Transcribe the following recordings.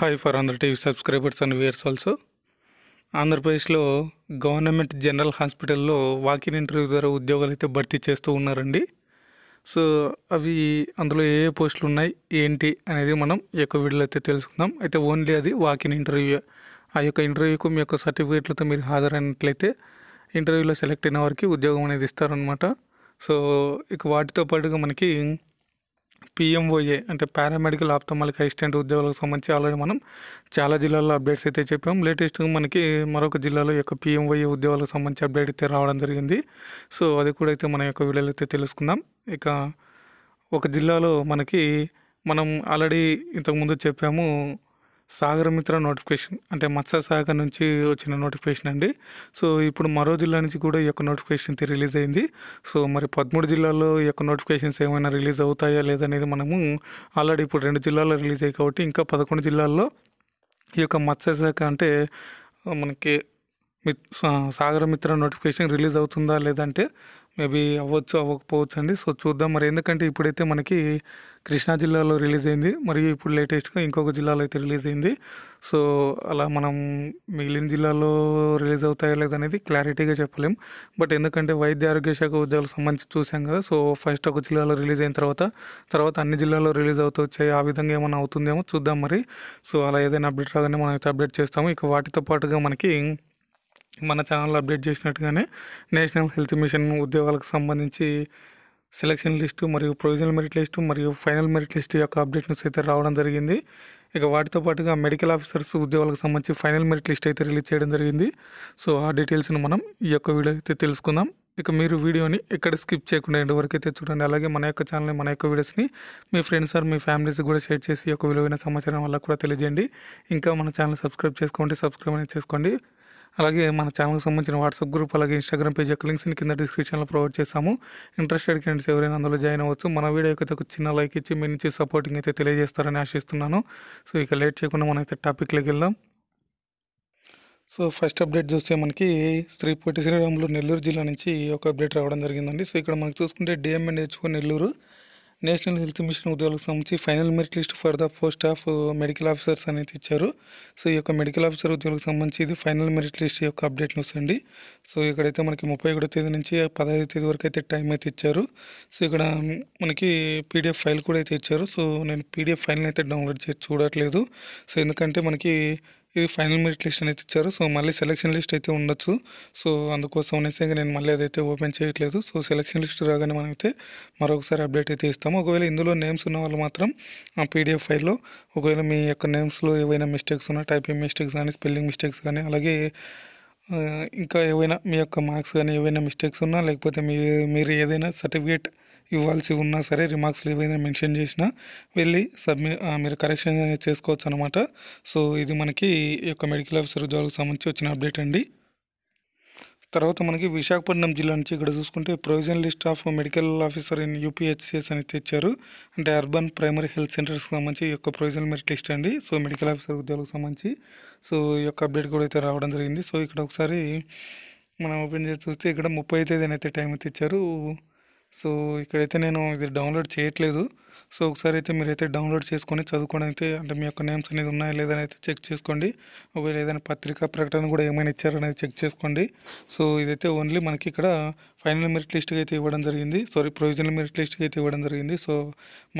Hi for Andhra TV subscribers and viewers also ఆంధ్రప్రదేశ్లో government general హాస్పిటల్లో walk in interview ద్వారా ఉద్యోగాలు అయితే భర్తీ చేస్తూ ఉన్నారండి సో అవి అందులో ఏ ఏ పోస్టులు ఉన్నాయి ఏంటి అనేది మనం యొక్క వీడియోలో అయితే తెలుసుకుందాం అయితే ఓన్లీ అది వాకిన్ ఇంటర్వ్యూ ఆ యొక్క ఇంటర్వ్యూకు మీ యొక్క సర్టిఫికేట్లతో మీరు హాజరైనట్లయితే ఇంటర్వ్యూలో సెలెక్ట్ అయిన వారికి ఉద్యోగం అనేది ఇస్తారనమాట సో ఇక వాటితో పాటుగా మనకి పిఎంఓఏ అంటే పారామెడికల్ ఆప్తమాలిక అసిస్టెంట్ ఉద్యోగాలకు సంబంధించి ఆల్రెడీ మనం చాలా జిల్లాల్లో అప్డేట్స్ అయితే చెప్పాం లేటెస్ట్గా మనకి మరొక జిల్లాలో యొక్క పిఎంఓఏ ఉద్యోగాలకు సంబంధించి అప్డేట్ అయితే రావడం జరిగింది సో అది కూడా అయితే మన యొక్క వీడియోలో అయితే తెలుసుకుందాం ఇక ఒక జిల్లాలో మనకి మనం ఆల్రెడీ ఇంతకుముందు చెప్పాము సాగర్ మిత్ర నోటిఫికేషన్ అంటే మత్స్య నుంచి వచ్చిన నోటిఫికేషన్ అండి సో ఇప్పుడు మరో జిల్లా నుంచి కూడా ఈ యొక్క నోటిఫికేషన్ అయితే రిలీజ్ అయింది సో మరి పదమూడు జిల్లాల్లో ఈ యొక్క నోటిఫికేషన్స్ ఏమైనా రిలీజ్ అవుతాయా లేదనేది మనము ఆల్రెడీ ఇప్పుడు రెండు జిల్లాల్లో రిలీజ్ అయ్యి కాబట్టి ఇంకా పదకొండు జిల్లాల్లో ఈ యొక్క మత్స్యశాఖ అంటే మనకి సాగర మిత్ర నోటిఫికేషన్ రిలీజ్ అవుతుందా లేదంటే మేబీ అవ్వచ్చు అవ్వకపోవచ్చు అండి సో చూద్దాం మరి ఎందుకంటే ఇప్పుడైతే మనకి కృష్ణా జిల్లాలో రిలీజ్ అయింది మరియు ఇప్పుడు లేటెస్ట్గా ఇంకొక జిల్లాలో అయితే రిలీజ్ అయింది సో అలా మనం మిగిలిన జిల్లాలో రిలీజ్ అవుతాయో లేదనేది క్లారిటీగా చెప్పలేం బట్ ఎందుకంటే వైద్య ఆరోగ్య శాఖ ఉద్యోగాలకు సంబంధించి చూసాం కదా సో ఫస్ట్ ఒక జిల్లాలో రిలీజ్ అయిన తర్వాత తర్వాత అన్ని జిల్లాలో రిలీజ్ అవుతూ వచ్చాయి ఆ విధంగా ఏమైనా అవుతుందేమో చూద్దాం మరి సో అలా ఏదైనా అప్డేట్ రాగానే మనం అయితే అప్డేట్ చేస్తాము ఇక వాటితో పాటుగా మనకి మన ఛానల్ అప్డేట్ చేసినట్టుగానే నేషనల్ హెల్త్ మిషన్ ఉద్యోగాలకు సంబంధించి సెలక్షన్ లిస్టు మరియు ప్రొవిజనల్ మెరిట్ లిస్టు మరియు ఫైనల్ మెరిట్ లిస్టు యొక్క అప్డేట్స్ అయితే రావడం జరిగింది ఇక వాటితో పాటుగా మెడికల్ ఆఫీసర్స్ ఉద్యోగాలకు సంబంధించి ఫైనల్ మెరిట్ లిస్ట్ అయితే రిలీజ్ చేయడం జరిగింది సో ఆ డీటెయిల్స్ని మనం ఈ యొక్క వీడియో అయితే తెలుసుకుందాం ఇక మీరు వీడియోని ఎక్కడ స్కిప్ చేయకుండా ఎండు వరకు అయితే చూడండి అలాగే మన యొక్క ఛానల్ని మన యొక్క వీడియోస్ని మీ ఫ్రెండ్స్ ఆర్ మీ ఫ్యామిలీస్ కూడా షేర్ చేసి యొక్క విలువైన సమాచారం వల్ల కూడా తెలియజేయండి ఇంకా మన ఛానల్ సబ్స్క్రైబ్ చేసుకోండి సబ్స్క్రైబ్ అనేది చేసుకోండి అలాగే మన ఛానల్కి సంబంధించిన వాట్సాప్ గ్రూప్ అలాగే ఇన్స్టాగ్రామ్ పేజ్ యొక్క లింక్స్ని కింద డిస్క్రిప్షన్లో ప్రొవైడ్ చేస్తాము ఇంట్రెస్టెడ్ క్యాండిడేట్స్ ఎవరైనా అందులో జాయిన్ అవ్వచ్చు మన వీడియో అయితే ఒక చిన్న లైక్ ఇచ్చి మీ నుంచి సపోర్టింగ్ అయితే తెలియజేస్తారని ఆశిస్తున్నాను సో ఇక లేట్ చేయకుండా మనం అయితే టాపిక్లోకి వెళ్దాం సో ఫస్ట్ అప్డేట్ చూస్తే మనకి శ్రీ పొట్టి శ్రీరాములు నెల్లూరు జిల్లా నుంచి ఒక అప్డేట్ రావడం జరిగిందండి సో ఇక్కడ మనకి చూసుకుంటే DMNHO Nellore national health mission ఉద్యోగులకు సంబంధించి final merit list for the post of medical officers అనేది ఇచ్చారు సో ఈ యొక్క మెడికల్ ఆఫీసర్ ఉద్యోగులకు సంబంధించి ఇది ఫైనల్ మెరిట్ లిస్ట్ యొక్క అప్డేట్ న్యూస్ అండి సో ఇక్కడైతే మనకి ముప్పై ఒకటో తేదీ నుంచి పదహైదు తేదీ వరకు అయితే టైం అయితే ఇచ్చారు సో ఇక్కడ మనకి పీడిఎఫ్ ఫైల్ కూడా అయితే ఇచ్చారు సో నేను పీడిఎఫ్ ఫైల్ని అయితే డౌన్లోడ్ చేసి చూడట్లేదు సో ఎందుకంటే మనకి ఇది ఫైనల్ మెరిట్ లిస్ట్ అనేది ఇచ్చారు సో మళ్ళీ సెలక్షన్ లిస్ట్ అయితే ఉండొచ్చు సో అందుకోసం అనేసి నేను మళ్ళీ అదైతే ఓపెన్ చేయట్లేదు సో సెలక్షన్ లిస్ట్ రాగానే మనమైతే మరొకసారి అప్డేట్ అయితే ఇస్తాము ఒకవేళ ఇందులో నేమ్స్ ఉన్న వాళ్ళు మాత్రం ఆ పీడిఎఫ్ ఫైల్లో ఒకవేళ మీ యొక్క నేమ్స్లో ఏవైనా మిస్టేక్స్ ఉన్నా టైపింగ్ మిస్టేక్స్ కానీ స్పెల్లింగ్ మిస్టేక్స్ కానీ అలాగే ఇంకా ఏవైనా మీ యొక్క మార్క్స్ కానీ ఏవైనా మిస్టేక్స్ ఉన్నా లేకపోతే మీ మీరు ఏదైనా సర్టిఫికేట్ ఇవ్వాల్సి ఉన్నా సరే రిమార్క్స్లో ఏవైనా మెన్షన్ చేసినా వెళ్ళి సబ్మి మీరు కరెక్షన్ అనేది చేసుకోవచ్చు అనమాట సో ఇది మనకి ఈ యొక్క మెడికల్ ఆఫీసర్ ఉద్యోగాలకు సంబంధించి వచ్చిన అప్డేట్ అండి తర్వాత మనకి విశాఖపట్నం జిల్లా నుంచి ఇక్కడ చూసుకుంటే provision list of medical officer in UPHCs అని తెచ్చారు అంటే అర్బన్ ప్రైమరీ హెల్త్ సెంటర్స్కి సంబంధించి ఈ యొక్క ప్రొవిజన్ మెరిట్ లిస్ట్ అండి సో మెడికల్ ఆఫీసర్ ఉద్యోగాలకు సంబంధించి సో ఈ యొక్క అప్డేట్ కూడా అయితే రావడం జరిగింది సో ఇక్కడ ఒకసారి మనం ఓపెన్ చేసి చూస్తే ఇక్కడ ముప్పై తేదీ అయితే టైం అయితే ఇచ్చారు సో ఇక్కడైతే నేను ఇది డౌన్లోడ్ చేయట్లేదు సో ఒకసారి అయితే మీరైతే డౌన్లోడ్ చేసుకొని చదువుకోవడం అయితే అంటే మీ యొక్క నేమ్స్ అనేది ఉన్నాయా లేదని అయితే చెక్ చేసుకోండి ఒకవేళ ఏదైనా పత్రికా ప్రకటన కూడా ఏమైనా ఇచ్చారనేది చెక్ చేసుకోండి సో ఇదైతే ఓన్లీ మనకి ఇక్కడ ఫైనల్ మెరిట్ లిస్ట్గా అయితే ఇవ్వడం జరిగింది సారీ ప్రొవిజనల్ మెరిట్ లిస్ట్గా అయితే ఇవ్వడం జరిగింది సో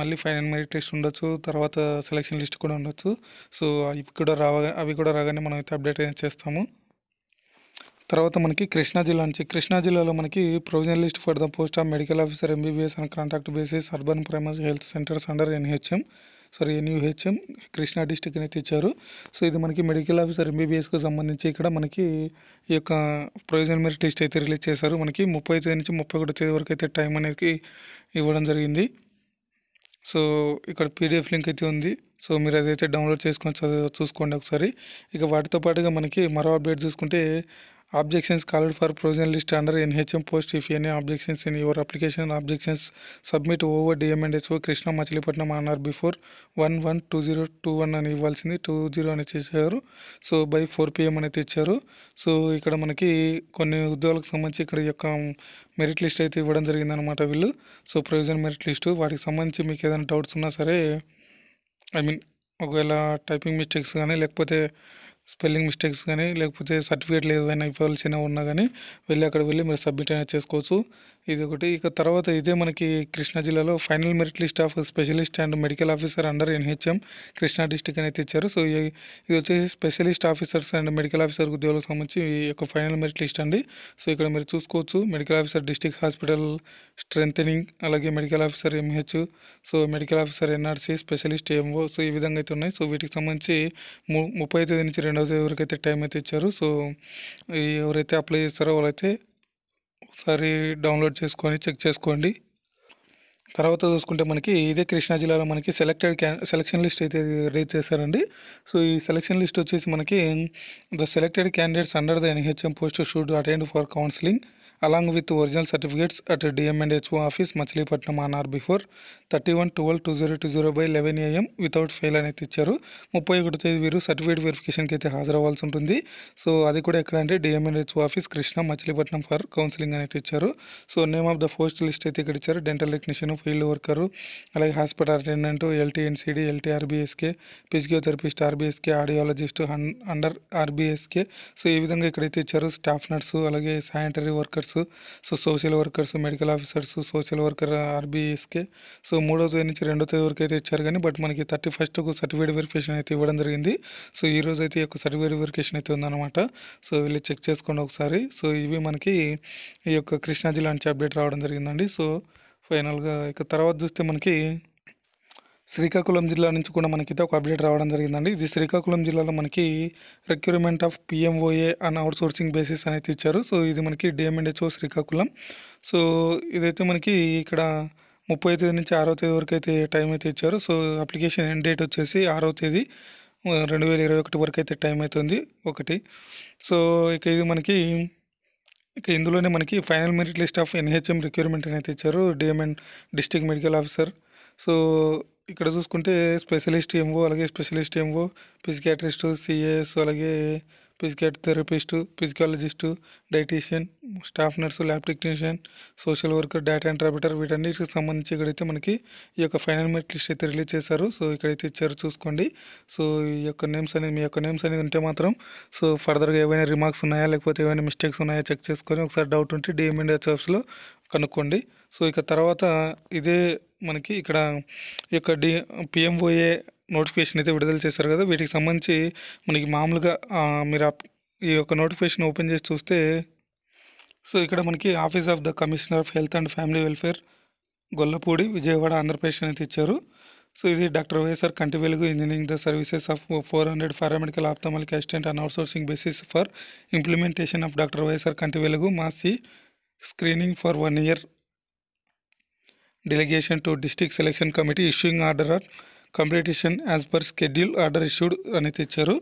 మళ్ళీ ఫైనల్ మెరిట్ లిస్ట్ ఉండొచ్చు తర్వాత సెలక్షన్ లిస్ట్ కూడా ఉండొచ్చు సో అవి కూడా రావగా అవి కూడా రాగానే మనం అయితే అప్డేట్ చేస్తాము తర్వాత మనకి కృష్ణా జిల్లా నుంచి కృష్ణా జిల్లాలో మనకి provisional list for the post of medical officer MBBS and contract basis urban primary health centres under NHM sorry NUHM Krishna district అయితే ఇచ్చారు సో ఇది మనకి మెడికల్ ఆఫీసర్ ఎంబీబీఎస్కి సంబంధించి ఇక్కడ మనకి ఈ యొక్క ప్రొవిజనల్ మెరిట్ లిస్ట్ అయితే రిలీజ్ చేశారు మనకి ముప్పై తేదీ నుంచి ముప్పై ఒకటి తేదీ వరకు అయితే టైం అనేది ఇవ్వడం జరిగింది సో ఇక్కడ పీడిఎఫ్ లింక్ అయితే ఉంది సో మీరు అదైతే డౌన్లోడ్ చేసుకొని చూసుకోండి ఒకసారి ఇక వాటితో పాటుగా మనకి మరో అప్డేట్ చూసుకుంటే Objections called for provisionally list under N HM post objections in your in your application objections submit over SO Krishna Machilipatnam అన్నారు before one one two zero two one అని ఇవ్వాల్సింది టూ జీరో అని ఇచ్చేసారు సో బై ఫోర్ పిఎం అనేది ఇచ్చారు so ఇక్కడ మనకి కొన్ని ఉద్యోగాలకు సంబంధించి ఇక్కడ యొక్క మెరిట్ లిస్ట్ అయితే ఇవ్వడం జరిగిందనమాట వీళ్ళు సో ప్రొవిజన్ మెరిట్ లిస్టు వాటికి సంబంధించి మీకు ఏదైనా డౌట్స్ ఉన్నా సరే ఐ మీన్ ఒకవేళ టైపింగ్ మిస్టేక్స్ కానీ లేకపోతే స్పెల్లింగ్ మిస్టేక్స్ కానీ లేకపోతే సర్టిఫికేట్లు ఏదైనా ఇవ్వాల్సిన ఉన్నా కానీ వెళ్ళి అక్కడ వెళ్ళి మీరు సబ్మిట్ అయినా చేసుకోవచ్చు ఇది ఒకటి ఇక తర్వాత ఇదే మనకి కృష్ణా జిల్లాలో final merit list of specialist and medical officer under NHM Krishna district అనేది ఇచ్చారు సో ఇది వచ్చేసి specialist officers and medical officer ఉద్యోగులకు సంబంధించి ఈ యొక్క ఫైనల్ మెరిట్ లిస్ట్ అండి సో ఇక్కడ మీరు చూసుకోవచ్చు medical officer district hospital strengthening అలాగే medical officer MH so medical officer NRC specialist MO so ఈ విధంగా అయితే ఉన్నాయి సో వీటికి సంబంధించి ము ముప్పై తేదీ నుంచి రెండవ తేదీ వరకు అయితే టైం అయితే ఇచ్చారు సో ఎవరైతే అప్లై చేస్తారో వాళ్ళైతే ఒకసారి డౌన్లోడ్ చేసుకొని చెక్ చేసుకోండి తర్వాత చూసుకుంటే మనకి ఇదే కృష్ణా జిల్లాలో మనకి సెలెక్టెడ్ సెలక్షన్ లిస్ట్ అయితే రేజ్ చేశారండి సో ఈ సెలక్షన్ లిస్ట్ వచ్చేసి మనకి the selected candidates under the NHM post should attend for counselling along with original certificates at DM and HO Machilipatnam on or or before thirty one twelve two zero two zero by eleven AM without fail అనేది ఇచ్చారు ముప్పై ఒకటి తేదీ వీరు certificate వెరిఫికేషన్కి అయితే హాజరవ్వాల్సి ఉంటుంది so అది కూడా ఎక్కడ అంటే HO office Krishna Machilipatnam for counselling అనేది ఇచ్చారు so name of the post list అయితే ఇక్కడ ఇచ్చారు డెంటల్ టెక్నీషియన్ ఫీల్డ్ వర్కరు అలాగే hospital attendant LT RBSK physiotherapist RBSK audiologist under RBSK so ఈ విధంగా ఇక్కడైతే ఇచ్చారు స్టాఫ్ నర్సు అలాగే sanitary workers workers so social workers medical officers social worker RBSK so మూడో తేదీ నుంచి రెండో తేదీ వరకు అయితే ఇచ్చారు కానీ బట్ మనకి థర్టీ ఫస్ట్కు సర్టిఫికేట్ వెరిఫికేషన్ అయితే ఇవ్వడం జరిగింది సో ఈ రోజు అయితే యొక్క సర్టిఫికేట్ వెరిఫికేషన్ అయితే ఉందన్నమాట సో వీళ్ళు చెక్ చేసుకోండి ఒకసారి సో ఇవి మనకి ఈ యొక్క కృష్ణా జిల్లా నుంచి అప్డేట్ రావడం జరిగిందండి సో ఫైనల్గా ఇక తర్వాత చూస్తే మనకి శ్రీకాకుళం జిల్లా నుంచి కూడా మనకి ఒక అప్డేట్ రావడం జరిగిందండి ఇది శ్రీకాకుళం జిల్లాలో మనకి recruitment of PMOA and outsourcing basis అనేది ఇచ్చారు సో ఇది మనకి డిఎంఎండ్హెచ్ఓ శ్రీకాకుళం సో ఇదైతే మనకి ఇక్కడ ముప్పై తేదీ నుంచి ఆరో తేదీ వరకు అయితే టైం అయితే ఇచ్చారు సో అప్లికేషన్ ఎండ్ డేట్ వచ్చేసి ఆరో తేదీ రెండు వేల ఇరవై ఒకటి వరకు అయితే టైం అవుతుంది ఒకటి సో ఇక ఇది మనకి ఇక ఇందులోనే మనకి final merit list of NHM recruitment అనేది ఇచ్చారు DMN district medical officer so ఇక్కడ చూసుకుంటే స్పెషలిస్ట్ ఎంఓ అలాగే స్పెషలిస్ట్ ఎంఓ ఫిజికాట్రిస్ట్ సిఏఎస్ అలాగే physical therapist psychologist dietician staff nurse lab technician social worker data interpreter వీటన్నిటికి సంబంధించి ఇక్కడైతే మనకి ఈ యొక్క ఫైనల్ మెట్ లిస్ట్ అయితే రిలీజ్ చేశారు సో ఇక్కడైతే ఇచ్చారు చూసుకోండి సో ఈ యొక్క నేమ్స్ అనేది మీ యొక్క నేమ్స్ అనేది ఉంటే మాత్రం సో ఫర్దర్గా ఏవైనా రిమార్క్స్ ఉన్నాయా లేకపోతే ఏమైనా మిస్టేక్స్ ఉన్నాయా చెక్ చేసుకొని ఒకసారి డౌట్ ఉంటే డిఎం ఇండియా జాబ్స్లో కనుక్కోండి సో ఇక తర్వాత ఇదే మనకి ఇక్కడ ఈ యొక్క డి పిఎంఓఏ నోటిఫికేషన్ అయితే విడుదల చేశారు కదా వీటికి సంబంధించి మనకి మామూలుగా మీరు ఈ యొక్క నోటిఫికేషన్ ఓపెన్ చేసి చూస్తే సో ఇక్కడ మనకి office of the commissioner of health and family welfare Gollapudi Vijayawada Andhra Pradesh అనేది ఇచ్చారు సో ఇది doctor YSR Kanti Velugu engineering the services of four hundred paramedical ophthalmic assistant and outsourcing basis for implementation of doctor YSR Kanti Velugu mass screening for one year delegation to district selection committee issuing order or competition as per schedule order issued అనేది ఇచ్చారు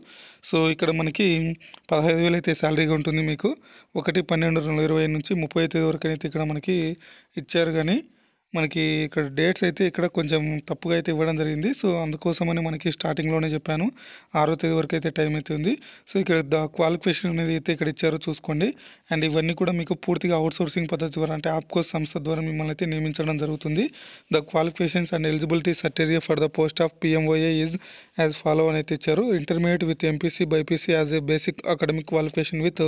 so ఇక్కడ మనకి పదహైదు వేలు అయితే శాలరీగా ఉంటుంది మీకు ఒకటి పన్నెండు రెండు ఇరవై నుంచి ముప్పై తేదీ వరకు అయితే ఇక్కడ మనకి ఇచ్చారు కానీ మనకి ఇక్కడ డేట్స్ అయితే ఇక్కడ కొంచెం తప్పుగా అయితే ఇవ్వడం జరిగింది సో అందుకోసమని మనకి స్టార్టింగ్లోనే చెప్పాను ఆరో తేదీ వరకు అయితే టైం అయితే ఉంది సో ఇక్కడ ద క్వాలిఫికేషన్ అనేది అయితే ఇక్కడ ఇచ్చారో చూసుకోండి అండ్ ఇవన్నీ కూడా మీకు పూర్తిగా అవుట్సోర్సింగ్ పద్ధతి ద్వారా అంటే ఆప్కో సంస్థ ద్వారా మిమ్మల్ని అయితే నియమించడం జరుగుతుంది the qualifications and eligibility criteria for the post of PMOA is as follow అని అయితే ఇచ్చారు intermediate with MPC BPC as a basic academic qualification with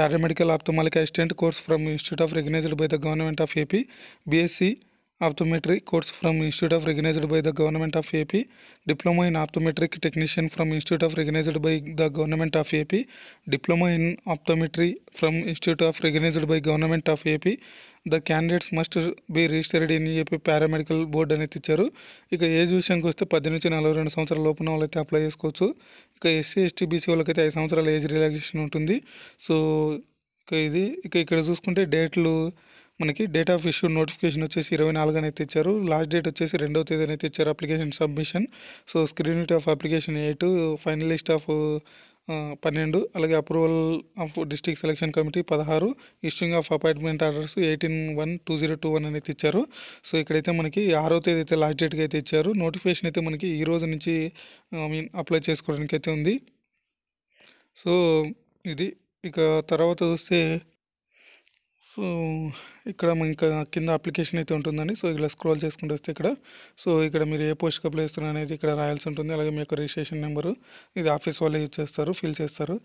paramedical ophthalmic assistant course from institute of recognised by the government of AP BSc optometry course from institute of recognised by the government of AP diploma in optometric technician from institute of recognised by the government of AP diploma in optometry from institute of recognised by government of AP the candidates must be registered in AP paramedical board అనేది ఇచ్చారు ఇక age విషయానికి వస్తే పద్దెనిమిది నుంచి నలభై రెండు సంవత్సరాల లోపున వాళ్ళైతే అప్లై చేసుకోవచ్చు ఇక ఎస్సీ ఎస్టీ బీసీ వాళ్ళకైతే ఐదు సంవత్సరాల ఏజ్ రిలాక్సేషన్ ఉంటుంది సో ఇక ఇది ఇక ఇక్కడ చూసుకుంటే డేట్లు మనకి డేట్ ఆఫ్ ఇష్యూ నోటిఫికేషన్ వచ్చేసి ఇరవై నాలుగు అయితే ఇచ్చారు లాస్ట్ డేట్ వచ్చేసి రెండవ తేదీ అయితే ఇచ్చారు application submission so screen of application eight final list of పన్నెండు అలాగే approval of district selection committee పదహారు issuing of appointment orders eighteen one two zero two one అనేది ఇచ్చారు సో ఇక్కడైతే మనకి ఆరో తేదీ అయితే లాస్ట్ డేట్కి అయితే ఇచ్చారు నోటిఫికేషన్ అయితే మనకి ఈ రోజు నుంచి ఐ మీన్ అప్లై చేసుకోవడానికి అయితే ఉంది సో ఇది ఇక తర్వాత చూస్తే సో ఇక్కడ ఇంకా కింద అప్లికేషన్ అయితే ఉంటుందండి సో ఇలా స్క్రోల్ చేసుకుంటూ వస్తే ఇక్కడ సో ఇక్కడ మీరు ఏ పోస్ట్ అప్లై చేస్తున్నారు అనేది ఇక్కడ రాయాల్సి ఉంటుంది అలాగే మీ యొక్క రిజిస్ట్రేషన్ నెంబరు ఇది ఆఫీస్ వాళ్ళే యూజ్ చేస్తారు ఫిల్ చేస్తారు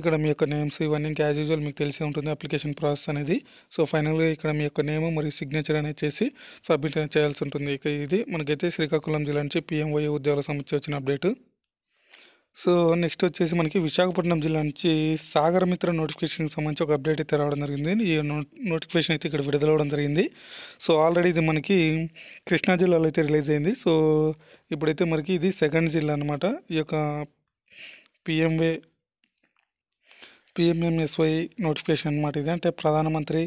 ఇక్కడ మీ యొక్క నేమ్స్ ఇవన్నీ ఇంకా యాజ్ యూజువల్ మీకు తెలిసే ఉంటుంది అప్లికేషన్ ప్రాసెస్ అనేది సో ఫైనల్గా ఇక్కడ మీ యొక్క నేమ్ మరియు సిగ్నేచర్ అనేది చేసి సబ్మిట్ చేయాల్సి ఉంటుంది ఇక ఇది మనకైతే శ్రీకాకుళం జిల్లా నుంచి పిఎంవై ఉద్యోగాల సంబంధించి వచ్చిన అప్డేట్ సో నెక్స్ట్ వచ్చేసి మనకి విశాఖపట్నం జిల్లా నుంచి సాగర్ మిత్ర నోటిఫికేషన్కి సంబంధించి ఒక అప్డేట్ అయితే రావడం జరిగింది ఈ నోటిఫికేషన్ అయితే ఇక్కడ విడుదలవడం జరిగింది సో ఆల్రెడీ ఇది మనకి కృష్ణా జిల్లాలో అయితే రిలీజ్ అయింది సో ఇప్పుడైతే మనకి ఇది సెకండ్ జిల్లా అనమాట ఈ యొక్క పిఎంవే పిఎంఎంఎస్వై నోటిఫికేషన్ అనమాట ఇది అంటే ప్రధానమంత్రి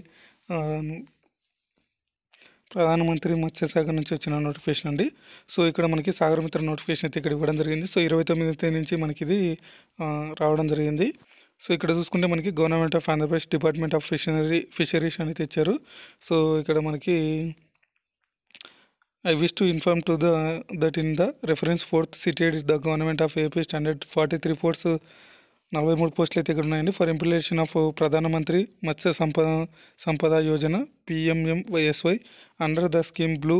ప్రధానమంత్రి మత్స్యశాఖ నుంచి వచ్చిన నోటిఫికేషన్ అండి సో ఇక్కడ మనకి సాగరమిత్ర నోటిఫికేషన్ అయితే ఇక్కడ ఇవ్వడం జరిగింది సో ఇరవై తొమ్మిది నుంచి మనకి ఇది రావడం జరిగింది సో ఇక్కడ చూసుకుంటే మనకి government of Andhra Pradesh department of fishery fisheries అనేది తెచ్చారు సో ఇక్కడ మనకి I wish to inform to the that in the reference fourth city the government of AP standard forty three force నలభై మూడు పోస్టులు అయితే ఇక్కడ ఉన్నాయండి ఫర్ ఇంప్లిమెంటేషన్ ఆఫ్ ప్రధానమంత్రి Matsya Sampada Sampada Yojana PMMSY under the scheme blue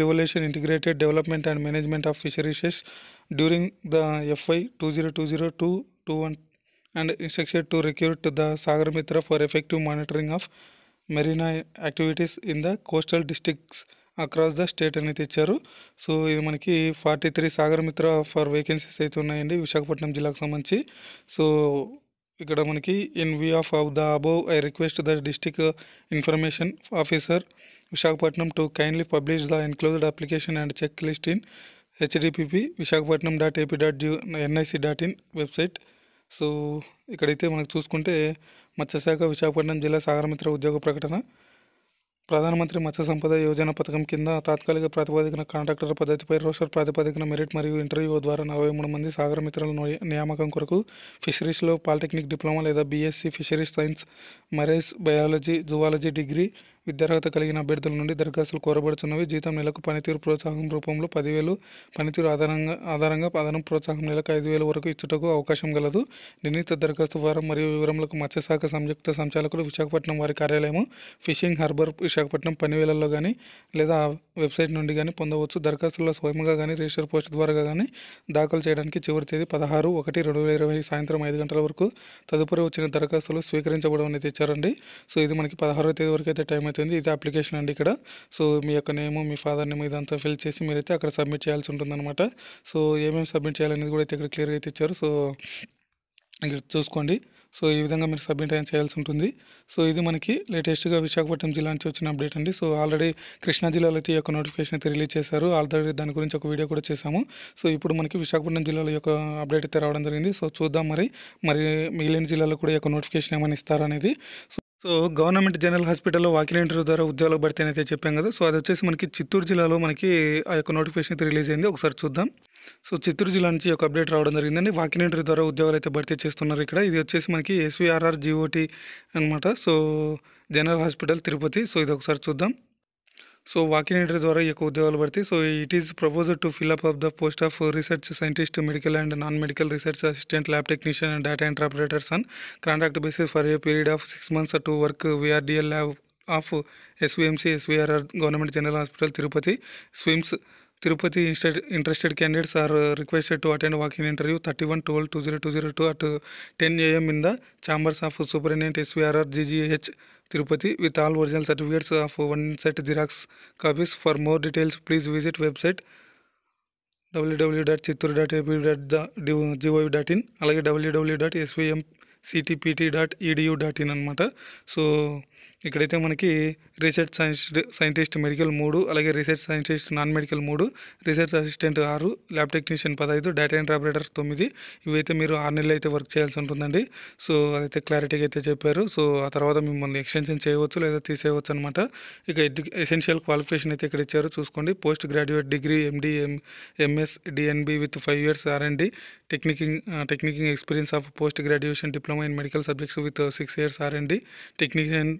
revolution integrated development and management of fisheries during the FY two zero two zero two two one and instruction to recruit the Sagar Mitra for effective monitoring of marine activities in the coastal districts across the state అనేది ఇచ్చారు so ఇది మనకి forty three Sagar Mitra for vacancies అయితే ఉన్నాయండి విశాఖపట్నం జిల్లాకు సంబంధించి so ఇక్కడ మనకి in view of of the above I request the district information officer Visakhapatnam to kindly publish the enclosed application and check list in HDPP Visakhapatnam dot AP dot G NIC dot in website so ఇక్కడైతే మనకు చూసుకుంటే మత్స్యశాఖ విశాఖపట్నం జిల్లా సాగరమిత్ర ఉద్యోగ ప్రకటన ప్రధానమంత్రి మత్స్య సంపద యోజన పథకం కింద తాత్కాలిక ప్రాతిపదికన కాంట్రాక్టర్ పద్ధతిపై రోస్టర్ ప్రాతిపదికన మెరిట్ మరియు ఇంటర్వ్యూ ద్వారా నలభై మూడు మంది సాగర మిత్రుల నియామకం కొరకు ఫిషరీస్లో పాలిటెక్నిక్ డిప్లొమా లేదా BSc fisheries science marine biology zoology degree విద్యార్హత కలిగిన అభ్యర్థుల నుండి దరఖాస్తులు కోరబడుతున్నవి జీతం నెలకు పనితీరు ప్రోత్సాహం రూపంలో పదివేలు పనితీరు ఆధారంగా ఆధారంగా అదనం ప్రోత్సాహం నెలకు ఐదు వేల వరకు ఇచ్చుటకు అవకాశం గలదు నిర్ణీత దరఖాస్తు వారం మరియు వివరములకు మత్స్యశాఖ సంయుక్త సంచాలకుడు విశాఖపట్నం వారి కార్యాలయము ఫిషింగ్ హార్బర్ విశాఖపట్నం పనివేలల్లో కానీ లేదా వెబ్సైట్ నుండి కానీ పొందవచ్చు దరఖాస్తులో స్వయంగా కానీ రిజిస్టర్ పోస్ట్ ద్వారా కానీ దాఖలు చేయడానికి చివరి తేదీ పదహారు ఒకటి రెండు వేల ఇరవై సాయంత్రం ఐదు గంటల వరకు తదుపరి వచ్చిన దరఖాస్తులు స్వీకరించబడమని తెచ్చారండి సో ఇది మనకి పదహారో తేదీ వరకు అయితే టైం అవుతుంది ఇది అప్లికేషన్ అండి ఇక్కడ సో మీ యొక్క నేము మీ ఫాదర్ నేమ్ ఇదంతా ఫిల్ చేసి మీరైతే అక్కడ సబ్మిట్ చేయాల్సి ఉంటుందన్నమాట సో ఏమేమి సబ్మిట్ చేయాలనేది కూడా అయితే ఇక్కడ క్లియర్గా అయితే ఇచ్చారు సో ఇక్కడ చూసుకోండి సో ఈ విధంగా మీరు సబ్మిట్ అయిన చేయాల్సి ఉంటుంది సో ఇది మనకి లేటెస్ట్గా విశాఖపట్నం జిల్లా నుంచి వచ్చిన అప్డేట్ అండి సో ఆల్రెడీ కృష్ణా జిల్లాలో అయితే యొక్క నోటిఫికేషన్ అయితే రిలీజ్ చేశారు ఆల్రెడీ దాని గురించి ఒక వీడియో కూడా చేశాము సో ఇప్పుడు మనకి విశాఖపట్నం జిల్లాలో యొక్క అప్డేట్ అయితే రావడం జరిగింది సో చూద్దాం మరి మరి మిగిలిన జిల్లాలో కూడా యొక్క నోటిఫికేషన్ ఏమైనా ఇస్తారనేది సో గవర్నమెంట్ జనరల్ హాస్పిటల్లో వాకిల్ ఇంటర్వ్యూ ద్వారా ఉద్యోగాలు భర్తీ అయితే చెప్పాం కదా సో అది వచ్చేసి మనకి చిత్తూరు జిల్లాలో మనకి ఆ యొక్క నోటిఫికేషన్ అయితే రిలీజ్ అయింది ఒకసారి చూద్దాం సో చిత్తూరు జిల్లా నుంచి ఒక అప్డేట్ రావడం జరిగిందండి వాకిల్ ఇంటర్వ్యూ ద్వారా ఉద్యోగాలు అయితే భర్తీ చేస్తున్నారు ఇక్కడ ఇది వచ్చేసి మనకి ఎస్వీఆర్ఆర్ జీఓటీ అనమాట so general hospital Tirupati so ఇది ఒకసారి చూద్దాం So Vakini Dwara Yakodevalvarti. So it is proposed to fill up of the post of research scientist, medical and non-medical research assistant, lab technician and data entry operators on contract basis for a period of six months to work VRDL lab of SVMC, SVRR Government General Hospital, Tirupati, SWIMS. Tirupati interested candidates are requested to attend walk-in interview 31 12 2022 at 10 a.m. in the chambers of Superintendent SVRR GGH Tirupati with all original certificates of one set xerox copies for more details please visit website WW dot Chittoor dot AP dot GOV dot in అలాగే WW dot SVM CTPT dot EDU dot in అనమాట so ఇక్కడైతే మనకి research scientist scientist medical మూడు అలాగే research scientist non medical మూడు research assistant ఆరు lab technician పదహైదు data entry operator తొమ్మిది ఇవైతే మీరు ఆరు నెలలు అయితే వర్క్ చేయాల్సి ఉంటుందండి సో అదైతే క్లారిటీగా అయితే చెప్పారు సో ఆ తర్వాత మిమ్మల్ని ఎక్స్టెన్షన్ చేయవచ్చు లేదా తీసేయవచ్చు అనమాట ఇక ఎసెన్షియల్ క్వాలిఫికేషన్ అయితే ఇక్కడ ఇచ్చారు చూసుకోండి post graduate degree MD MS DNB with five years RMD technical technical experience of post graduation diploma in medical subjects with six years RMD technician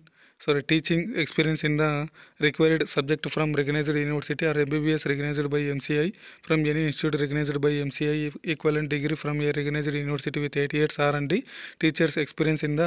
sorry teaching experience in the required subject from recognised university or MBBS recognised by MCI from any institute recognised by MCI equivalent degree from a recognised university with eighty eights or అండి teachers experience in the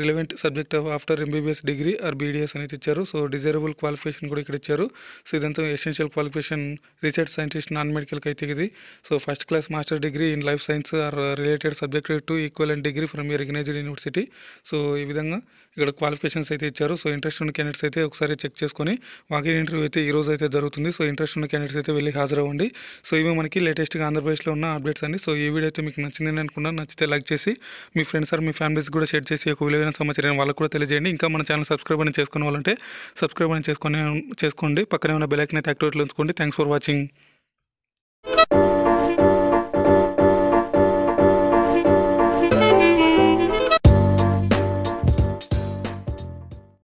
relevant subject of after MBBS degree or BDS అనేది ఇచ్చారు so desirable qualification కూడా ఇక్కడ ఇచ్చారు so ఇదంతా essential qualification research scientist non మెడికల్కి అయితే ఇది so first class master degree in life science or related subject to equal and degree from a recognised university so ఈ విధంగా ఇక్కడ క్వాలిఫికేషన్స్ అయితే ఇచ్చారు సో ఇంట్రెస్ట్ ఉన్న క్యాండిడేట్స్ అయితే ఒకసారి చెక్ చేసుకొని వాకింగ్ ఇంటర్వ్యూ అయితే ఈ రోజు అయితే జరుగుతుంది సో ఇంట్రెస్ట్ ఉన్న క్యాండిడేట్స్ అయితే వెళ్ళి హాజరవ్వండి సో ఇవి మనకి లేటెస్ట్గా ఆంధ్రప్రదేశ్లో ఉన్న అప్డేట్స్ అండి సో ఈ వీడియో అయితే మీకు నచ్చిందని అనుకున్నా నచ్చితే లైక్ చేసి మీ ఫ్రెండ్స్ సార్ మీ ఫ్యామిలీస్ కూడా షేర్ చేసి ఒక విలువైన సమాచారం వాళ్ళకు కూడా తెలియజేయండి ఇంకా మన ఛానల్ సబ్స్క్రైబ్ అని చేసుకున్న వాళ్ళంటే సబ్స్క్రైబ్ అని చేసుకొని చేసుకోండి పక్కనే ఉన్న బెల్ ఐకన్ అయితే యాక్టివేట్లో ఉంచుకోండి థ్యాంక్స్ ఫర్ వాచింగ్